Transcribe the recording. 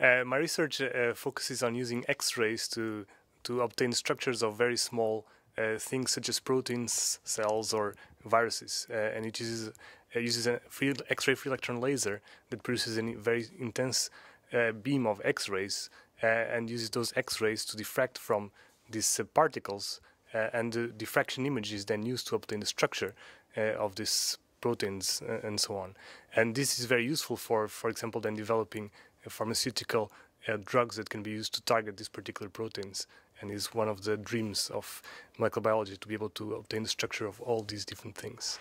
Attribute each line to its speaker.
Speaker 1: Uh, my research uh, focuses on using X-rays to to obtain structures of very small uh, things such as proteins, cells, or viruses, and it uses it uses a X-ray free electron laser that produces a very intense beam of X-rays and uses those X-rays to diffract from these particles uh, and the diffraction image is then used to obtain the structure uh, of this proteins uh, and so on. And this is very useful for, for example, then developing pharmaceutical uh, drugs that can be used to target these particular proteins and is one of the dreams of microbiology to be able to obtain the structure of all these different things.